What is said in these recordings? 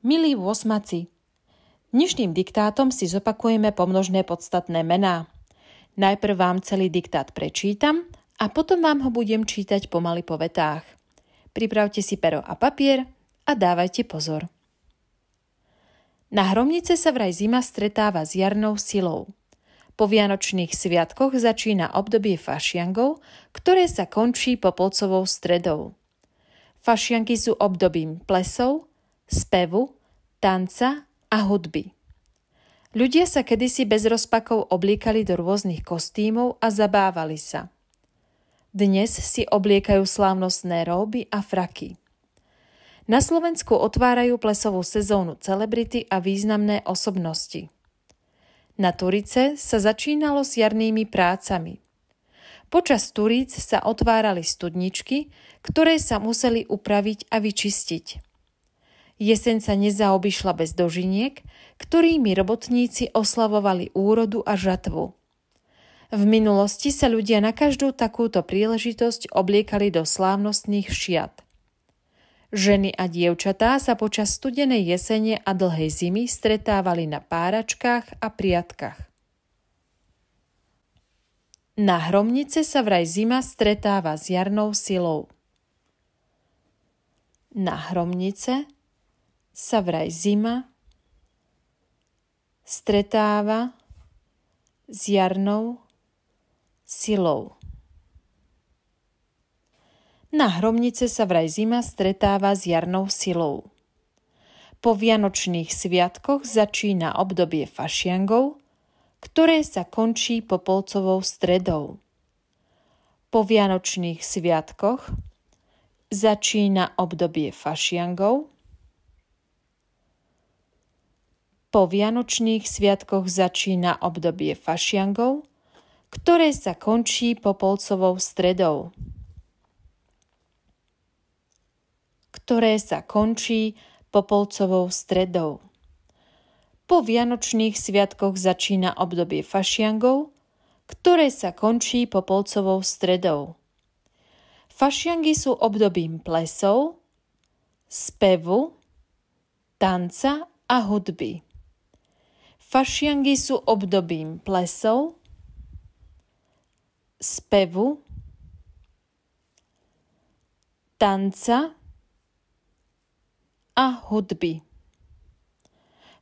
Milí vosmaci, dnešným diktátom si zopakujeme pomnožné podstatné mená. Najprv vám celý diktát prečítam a potom vám ho budem čítať pomaly po vetách. Pripravte si pero a papier a dávajte pozor. Na hromnice sa vraj zima stretáva s jarnou silou. Po vianočných sviatkoch začína obdobie fašiangov, ktoré sa končí popolcovou stredou. Fašianky sú obdobím plesov – spevu, tanca a hudby. Ľudia sa kedysi bez rozpakov obliekali do rôznych kostýmov a zabávali sa. Dnes si obliekajú slávnostné róby a fraky. Na Slovensku otvárajú plesovú sezónu celebrity a významné osobnosti. Na Turice sa začínalo s jarnými prácami. Počas Turíc sa otvárali studničky, ktoré sa museli upraviť a vyčistiť. Jeseň sa nezaobišla bez dožiniek, ktorými robotníci oslavovali úrodu a žatvu. V minulosti sa ľudia na každú takúto príležitosť obliekali do slávnostných šiat. Ženy a dievčatá sa počas studenej jesene a dlhej zimy stretávali na páračkách a priatkách. Na hromnice sa vraj zima stretáva s jarnou silou. Na hromnice sa vraj zima stretáva s jarnou silou. Na hromnice sa vraj zima stretáva s jarnou silou. Po vianočných sviatkoch začína obdobie fašiangov, ktoré sa končí popolcovou stredou. Po vianočných sviatkoch začína obdobie fašiangov, Po Vianočných sviatkoch začína obdobie fašiangov, ktoré sa končí Popolcovou stredou. Ktoré sa končí Popolcovou stredou. Po Vianočných sviatkoch začína obdobie fašiangov, ktoré sa končí Popolcovou stredou. Fašiangy sú obdobím plesov, spevu, tanca a hudby. Fašiangy sú obdobím plesov, spevu, tanca a hudby.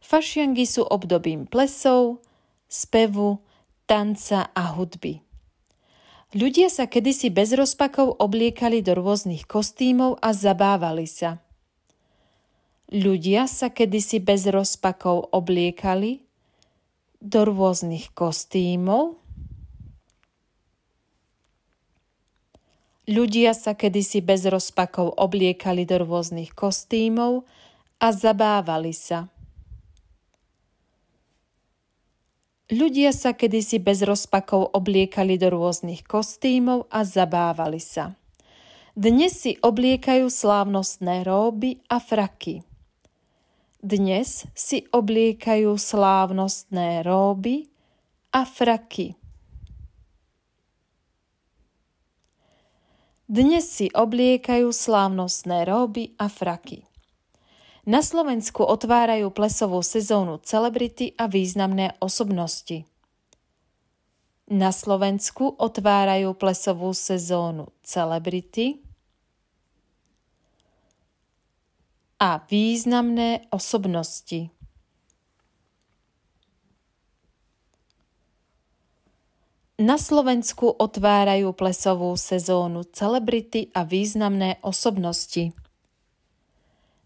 Fašiangy sú obdobím plesov, spevu, tanca a hudby. Ľudia sa kedysi bez rozpakov obliekali do rôznych kostýmov a zabávali sa. Ľudia sa kedysi bez rozpakov obliekali do rôznych kostýmov. Ľudia sa kedysi bez rozpakov obliekali do rôznych kostýmov a zabávali sa. Ľudia sa kedysi bez rozpakov obliekali do rôznych kostýmov a zabávali sa. Dnes si obliekajú slávnostné róby a fraky – dnes si obliekajú slávnostné róby a fraky. Dnes si obliekajú slávnostné róby a fraky. Na Slovensku otvárajú plesovú sezónu celebrity a významné osobnosti. Na Slovensku otvárajú plesovú sezónu celebrity a významné osobnosti. Na Slovensku otvárajú plesovú sezónu celebrity a významné osobnosti.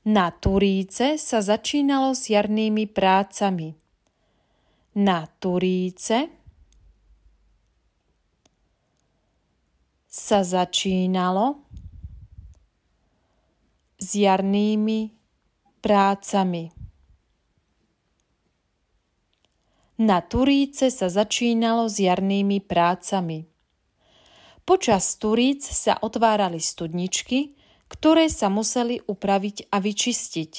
Na Turíce sa začínalo s jarnými prácami. Na Turíce sa začínalo s jarnými prácami. Na Turíce sa začínalo s jarnými prácami. Počas Turíc sa otvárali studničky, ktoré sa museli upraviť a vyčistiť.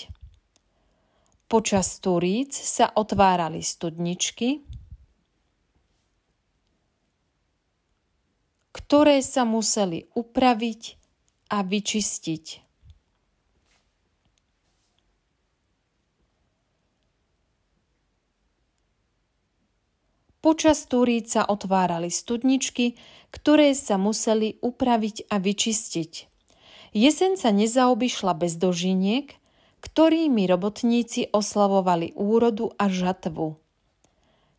Počas Turíc sa otvárali studničky, ktoré sa museli upraviť a vyčistiť. Počas túríc sa otvárali studničky, ktoré sa museli upraviť a vyčistiť. Jeseň sa nezaobišla bez dožiniek, ktorými robotníci oslavovali úrodu a žatvu.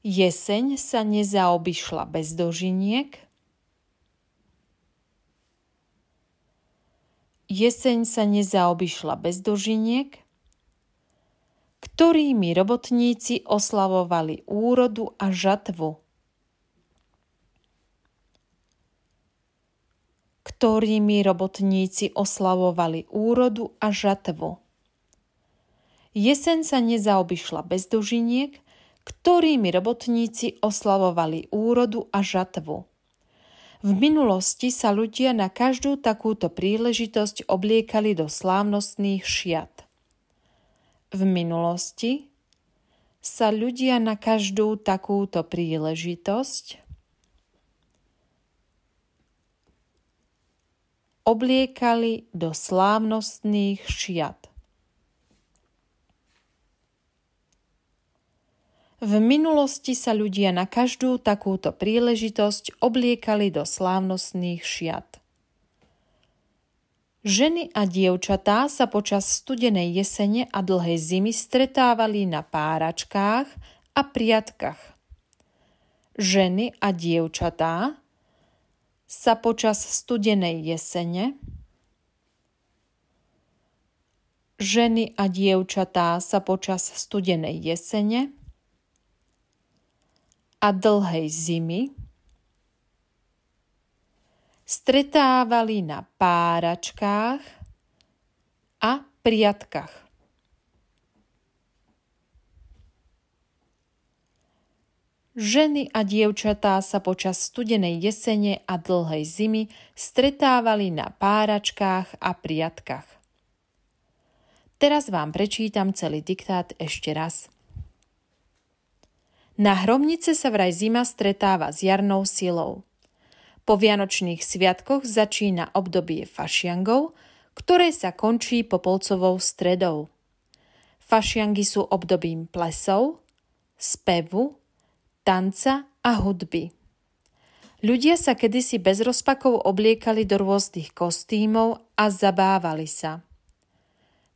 Jeseň sa nezaobišla bez dožiniek. Jeseň sa nezaobišla bez dožiniek ktorými robotníci oslavovali úrodu a žatvu, ktorými robotníci oslavovali úrodu a žatvu. Jesen sa nezaobišla bez dožiniek, ktorými robotníci oslavovali úrodu a žatvu. V minulosti sa ľudia na každú takúto príležitosť obliekali do slávnostných šiat v minulosti sa ľudia na každú takúto príležitosť obliekali do slávnostných šiat. V minulosti sa ľudia na každú takúto príležitosť obliekali do slávnostných šiat. Ženy a dievčatá sa počas studenej jesene a dlhej zimy stretávali na páračkách a priatkach. Ženy a dievčatá sa počas studenej jesene Ženy a dievčatá sa počas studenej jesene a dlhej zimy stretávali na páračkách a priatkách. Ženy a dievčatá sa počas studenej jesene a dlhej zimy stretávali na páračkách a priatkách. Teraz vám prečítam celý diktát ešte raz. Na hromnice sa vraj zima stretáva s jarnou silou – po Vianočných sviatkoch začína obdobie fašiangov, ktoré sa končí popolcovou stredou. Fašiangy sú obdobím plesov, spevu, tanca a hudby. Ľudia sa kedysi bez rozpakov obliekali do rôznych kostýmov a zabávali sa.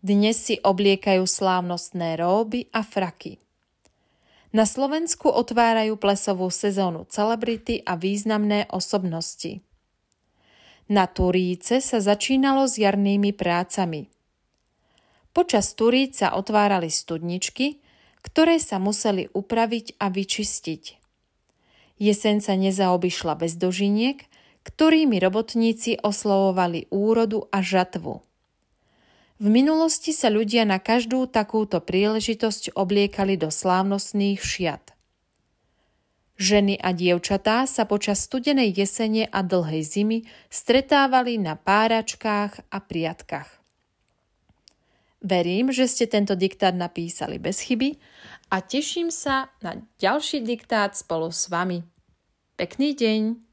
Dnes si obliekajú slávnostné róby a fraky. Na Slovensku otvárajú plesovú sezónu celebrity a významné osobnosti. Na Turíce sa začínalo s jarnými prácami. Počas Turíca otvárali studničky, ktoré sa museli upraviť a vyčistiť. Jeseň sa nezaobišla bez dožiniek, ktorými robotníci oslovovali úrodu a žatvu. V minulosti sa ľudia na každú takúto príležitosť obliekali do slávnostných šiat. Ženy a dievčatá sa počas studenej jesene a dlhej zimy stretávali na páračkách a priatkách. Verím, že ste tento diktát napísali bez chyby a teším sa na ďalší diktát spolu s vami. Pekný deň!